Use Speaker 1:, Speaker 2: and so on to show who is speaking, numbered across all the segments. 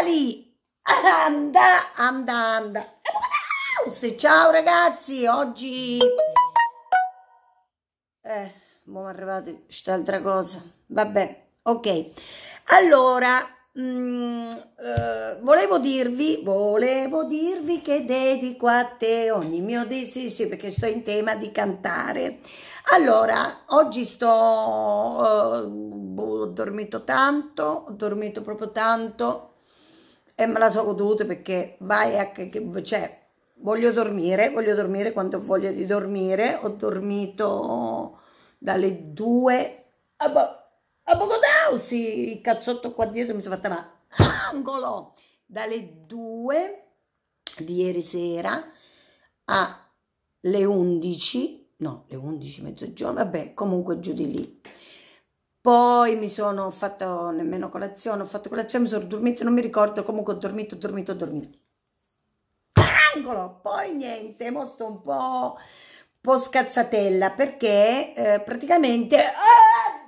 Speaker 1: lì! Anda, anda, anda! Ciao ragazzi, oggi... Eh, mo' arrivate quest'altra cosa. Vabbè, ok. Allora, Mm, eh, volevo dirvi, volevo dirvi che dedico a te ogni mio desiderio, sì, sì, perché sto in tema di cantare. Allora, oggi sto, eh, boh, ho dormito tanto, ho dormito proprio tanto, e me la sono goduta perché vai a ecco, che, che cioè, voglio dormire, voglio dormire quando ho voglia di dormire, ho dormito dalle 2 a, a Bogodausi, il cazzotto qua dietro mi sono fatta male, angolo, dalle 2 di ieri sera alle 11, no, le 11, mezzogiorno, vabbè, comunque giù di lì. Poi mi sono fatto nemmeno colazione, ho fatto colazione, mi sono dormito, non mi ricordo, comunque ho dormito, ho dormito, ho dormito. Angolo! Poi niente, mostro un po', un po scazzatella perché eh, praticamente ah,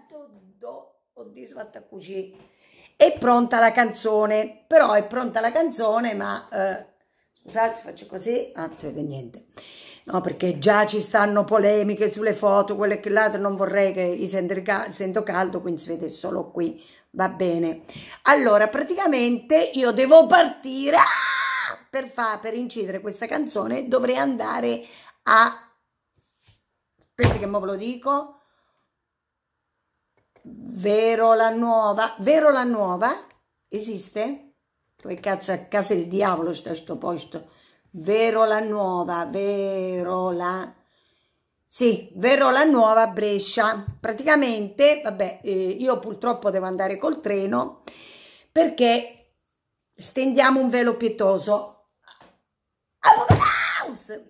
Speaker 1: do, do, ho disfatta cucì. È pronta la canzone, però è pronta la canzone, ma eh, scusate, faccio così, anzi, ah, vede niente no, perché già ci stanno polemiche sulle foto, quelle che l'altro non vorrei che i sento caldo, quindi si vede solo qui, va bene. Allora, praticamente io devo partire ah! per, fa, per incidere questa canzone, dovrei andare a... Aspetta che mo ve lo dico. Vero la nuova, vero la nuova? Esiste? Come cazzo a casa del diavolo sta sto posto? Verola Nuova, Verola, sì, Verola Nuova, Brescia. Praticamente, vabbè, eh, io purtroppo devo andare col treno perché stendiamo un velo pietoso.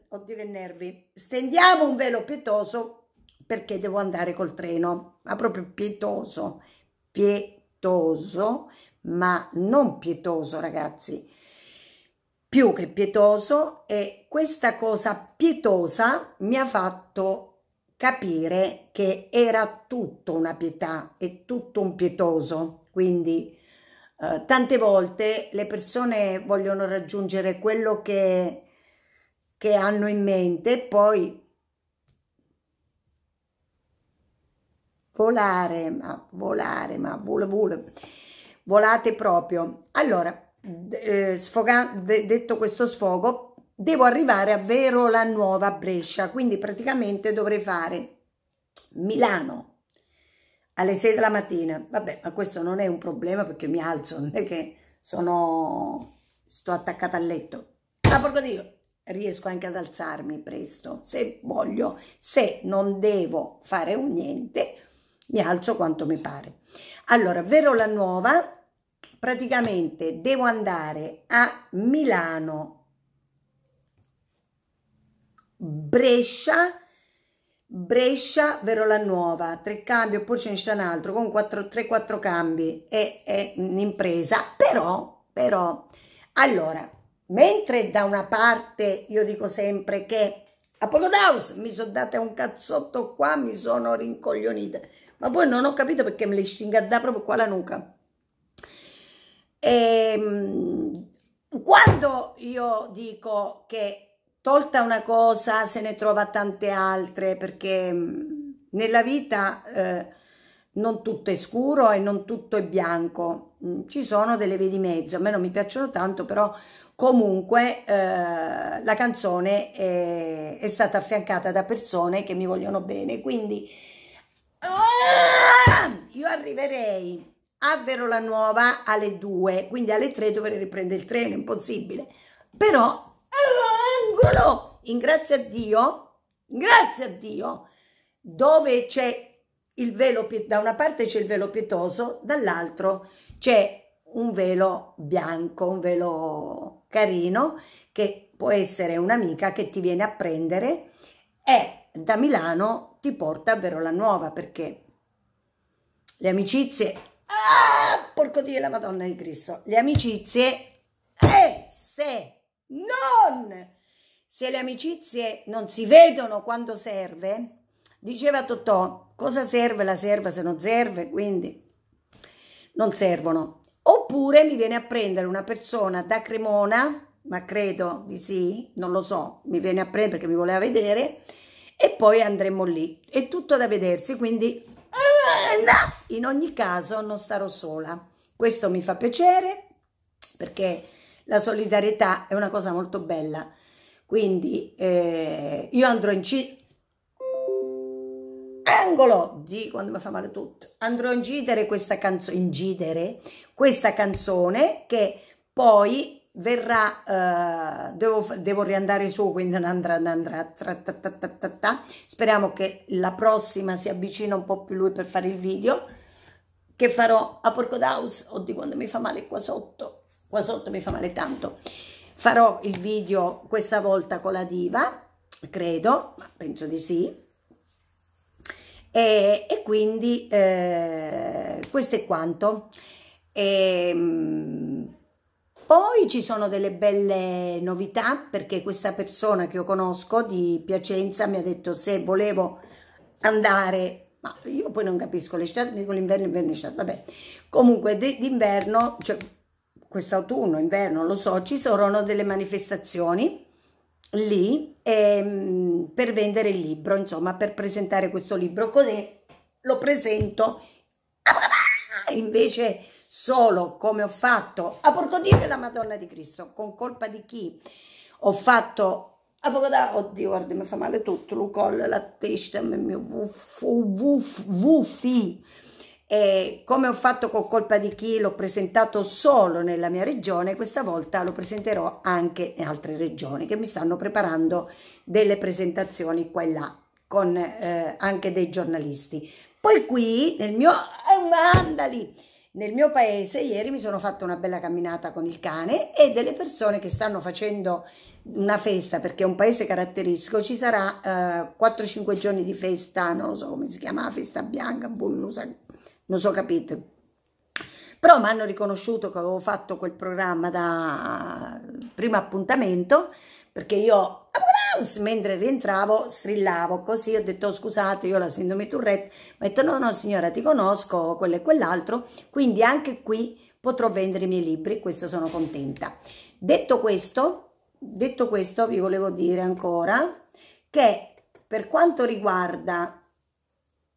Speaker 1: Oddio che nervi. Stendiamo un velo pietoso perché devo andare col treno, ma proprio pietoso, pietoso, ma non pietoso, ragazzi più che pietoso e questa cosa pietosa mi ha fatto capire che era tutto una pietà e tutto un pietoso. Quindi eh, tante volte le persone vogliono raggiungere quello che, che hanno in mente, poi volare, ma volare, ma vol, vol, volate proprio. Allora, eh, sfoga- de- detto questo sfogo, devo arrivare a Verola Nuova Brescia, quindi praticamente dovrei fare Milano alle 6 della mattina. Vabbè, ma questo non è un problema perché mi alzo, non è che sono sto attaccata al letto. Ma ah, porco Dio, riesco anche ad alzarmi presto, se voglio, se non devo fare un niente, mi alzo quanto mi pare. Allora, Verola Nuova praticamente devo andare a Milano, Brescia, Brescia, Verola Nuova, tre cambi oppure ce ne c'è un altro con 3-4 cambi, è, è un'impresa, però, però, allora, mentre da una parte io dico sempre che Apollo Daus mi sono date un cazzotto qua, mi sono rincoglionita, ma poi non ho capito perché me le scingadà proprio qua la nuca. E, ehm, quando io dico che tolta una cosa se ne trova tante altre, perché mm, nella vita eh, non tutto è scuro e non tutto è bianco, mm, ci sono delle vie di mezzo, a me non mi piacciono tanto, però comunque eh, la canzone è, è, stata affiancata da persone che mi vogliono bene, quindi ah, io arriverei a Verola Nuova alle 2, quindi alle 3 dovrei riprendere il treno, impossibile. Però angolo, in grazie a Dio, grazie a Dio, dove c'è il velo, da una parte c'è il velo pietoso, dall'altro c'è un velo bianco, un velo carino, che può essere un'amica che ti viene a prendere e da Milano ti porta a Verola Nuova perché le amicizie Ah, porco Dio la Madonna di Cristo. Le amicizie, e eh, se non, se le amicizie non si vedono quando serve, diceva Totò, cosa serve la serva se non serve? Quindi non servono. Oppure mi viene a prendere una persona da Cremona, ma credo di sì, non lo so, mi viene a prendere perché mi voleva vedere, e poi andremo lì. È tutto da vedersi, quindi in ogni caso non starò sola. Questo mi fa piacere perché la solidarietà è una cosa molto bella. Quindi eh, io andrò in giro. Angolo di quando mi fa male tutto. Andrò a incidere questa canzone, incidere questa canzone che poi verrà, eh, devo, devo, riandare su, quindi andrà, andrà, tra, ta, ta, ta, speriamo che la prossima si avvicina un po' più lui per fare il video, che farò a Porco Daus, oddio quando mi fa male qua sotto, qua sotto mi fa male tanto, farò il video questa volta con la diva, credo, ma penso di sì, e, e quindi eh, questo è quanto. E, ehm, poi ci sono delle belle novità perché questa persona che io conosco di Piacenza mi ha detto se volevo andare, ma io poi non capisco l'estate, dico l'inverno, l'inverno, l'estate, vabbè. Comunque d'inverno, cioè quest'autunno, inverno, lo so, ci sono delle manifestazioni lì ehm, per vendere il libro, insomma, per presentare questo libro. Così lo presento invece solo come ho fatto a porco Dio la Madonna di Cristo, con colpa di chi? Ho fatto a poco da, oddio, guarda, mi fa male tutto, lo collo, la testa, il mio wuffi. E come ho fatto con colpa di chi l'ho presentato solo nella mia regione, questa volta lo presenterò anche in altre regioni che mi stanno preparando delle presentazioni qua e là con eh, anche dei giornalisti. Poi qui nel mio... Eh, mandali! Nel mio paese ieri mi sono fatta una bella camminata con il cane e delle persone che stanno facendo una festa perché è un paese caratteristico, ci sarà eh, 4-5 giorni di festa, non so come si chiama, festa bianca, boh, non, so, non so capite. Però mi hanno riconosciuto che avevo fatto quel programma da primo appuntamento perché io mouse, mentre rientravo strillavo così, ho detto oh, scusate io ho la sindrome Tourette, ho detto no no signora ti conosco, quello e quell'altro, quindi anche qui potrò vendere i miei libri, questo sono contenta. Detto questo, detto questo vi volevo dire ancora che per quanto riguarda...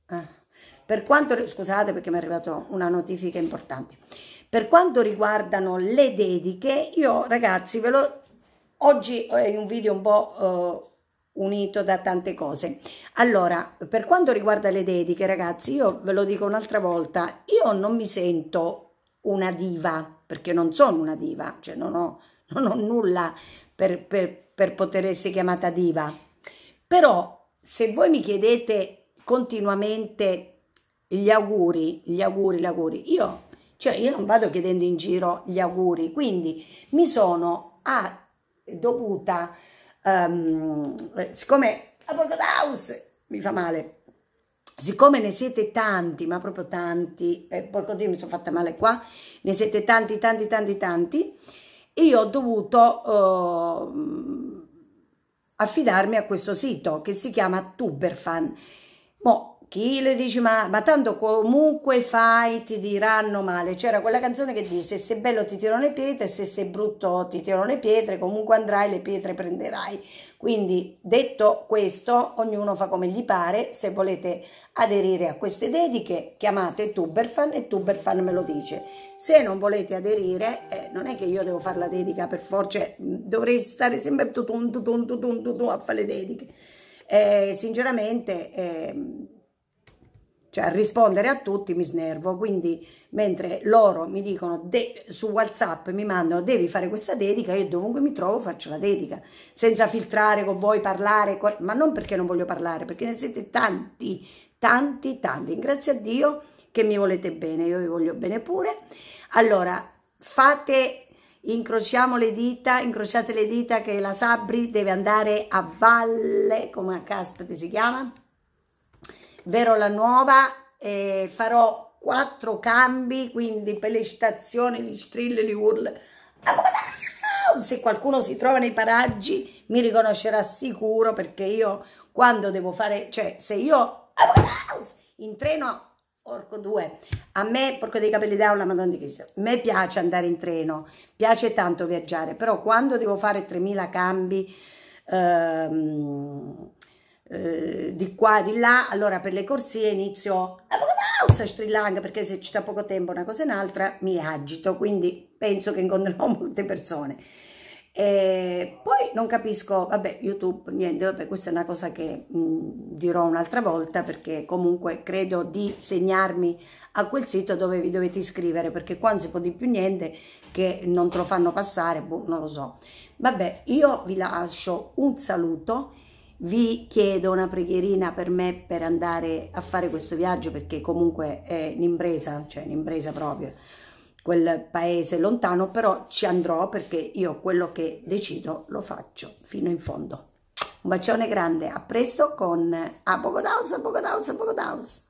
Speaker 1: Eh, per quanto, scusate perché mi è arrivata una notifica importante. Per quanto riguardano le dediche, io ragazzi ve lo Oggi eh, è un video un po' uh, unito da tante cose. Allora, per quanto riguarda le dediche, ragazzi, io ve lo dico un'altra volta, io non mi sento una diva, perché non sono una diva, cioè non ho, non ho nulla per, per, per poter essere chiamata diva. Però se voi mi chiedete continuamente gli auguri, gli auguri, gli auguri, io, cioè io non vado chiedendo in giro gli auguri, quindi mi sono a dovuta, um, siccome a Porco House mi fa male, siccome ne siete tanti, ma proprio tanti, eh, porco Dio mi sono fatta male qua, ne siete tanti, tanti, tanti, tanti, io ho dovuto eh, affidarmi a questo sito che si chiama Tuberfan. Mo, chi le dice ma, ma tanto comunque fai ti diranno male. C'era quella canzone che dice se sei bello ti tirano le pietre, se sei brutto ti tirano le pietre, comunque andrai le pietre prenderai. Quindi detto questo, ognuno fa come gli pare. Se volete aderire a queste dediche, chiamate Tuberfan e Tuberfan me lo dice. Se non volete aderire, eh, non è che io devo fare la dedica per forza, cioè, mm, dovrei stare sempre tutun tutun tutun tutun a fare le dediche. Eh, sinceramente... Eh, cioè a rispondere a tutti mi snervo, quindi mentre loro mi dicono su WhatsApp mi mandano devi fare questa dedica, io dovunque mi trovo faccio la dedica, senza filtrare con voi, parlare, con... ma non perché non voglio parlare, perché ne siete tanti, tanti, tanti. Grazie a Dio che mi volete bene, io vi voglio bene pure. Allora, fate incrociamo le dita, incrociate le dita che la Sabri deve andare a valle, come a caspita si chiama? Verola Nuova e farò quattro cambi, quindi per le citazioni, gli strilli, gli urla. Se qualcuno si trova nei paraggi mi riconoscerà sicuro perché io quando devo fare, cioè se io in treno Orco due, A me, porco dei capelli d'aula, madonna di Cristo, a me piace andare in treno, piace tanto viaggiare, però quando devo fare 3.000 cambi, ehm, eh, di qua, di là, allora per le corsie inizio a strillare perché se ci sta poco tempo una cosa e un'altra mi agito, quindi penso che incontrerò molte persone. E poi non capisco, vabbè, YouTube, niente, vabbè, questa è una cosa che mh, mm, dirò un'altra volta perché comunque credo di segnarmi a quel sito dove vi dovete iscrivere perché qua non si può di più niente che non te lo fanno passare, boh, non lo so. Vabbè, io vi lascio un saluto vi chiedo una preghierina per me per andare a fare questo viaggio perché comunque è un'impresa, cioè un'impresa proprio, quel paese lontano, però ci andrò perché io quello che decido lo faccio fino in fondo. Un bacione grande, a presto con a Bogodaus, a